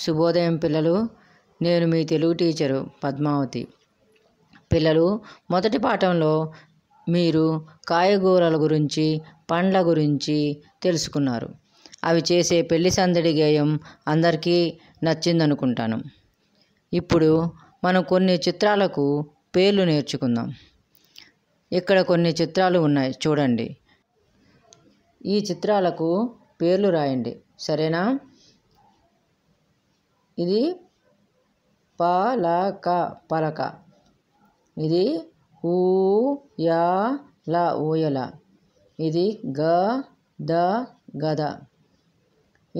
శుభోదయం పిల్లలు నేను మీ తెలుగు టీచరు పద్మావతి పిల్లలు మొదటి పాఠంలో మీరు కాయగూరల గురించి పండ్ల గురించి తెలుసుకున్నారు అవి చేసే పెళ్లి సందడి గేయం అందరికీ నచ్చిందనుకుంటాను ఇప్పుడు మనం కొన్ని చిత్రాలకు పేర్లు నేర్చుకుందాం ఇక్కడ కొన్ని చిత్రాలు ఉన్నాయి చూడండి ఈ చిత్రాలకు పేర్లు రాయండి సరేనా ఇది పలక పలక ఇది ల ఊయల ఇది ద గద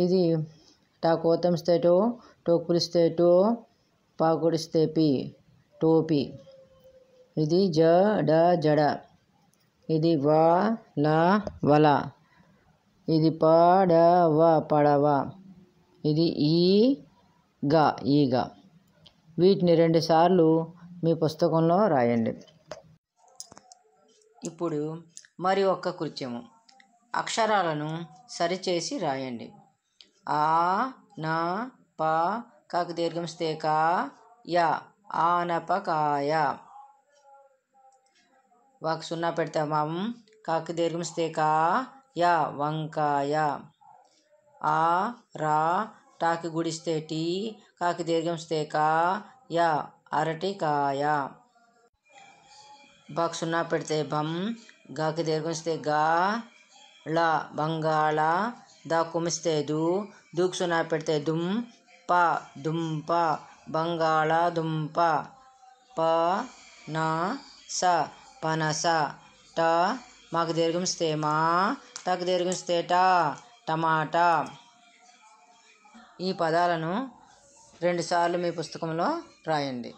ఇది టాకోతం కోతంస్తే టో టో కులిస్తే టో పి టోపి ఇది జ డ జడ ఇది వ ల వల ఇది పడవ పడవ ఇది ఈ గా ఈగ వీటిని రెండుసార్లు మీ పుస్తకంలో రాయండి ఇప్పుడు మరి ఒక్క కృత్యము అక్షరాలను సరిచేసి రాయండి ఆ నా ప కాక దీర్ఘం స్థే కా యా ఆనపకాయ వాకు సున్నా పెడతామం కాక దీర్ఘం స్థే కా యా వంకాయ ఆ రా టాకి గుడిస్తే టీ కాకి దీర్ఘంస్తే కా యా అరటి కాయ బాక్ సున్నా పెడితే బం గాకి దీర్ఘిస్తే గా ల బంగాళ దా కుమిస్తే దూ దూక్ సున్నా పెడితే దుమ్ ప దుంప బంగాళ దుంప ప న స పనస ట మాకు దీర్ఘిస్తే మా టకు దీర్ఘంస్తే టా టమాటా ఈ పదాలను రెండుసార్లు మీ పుస్తకంలో రాయండి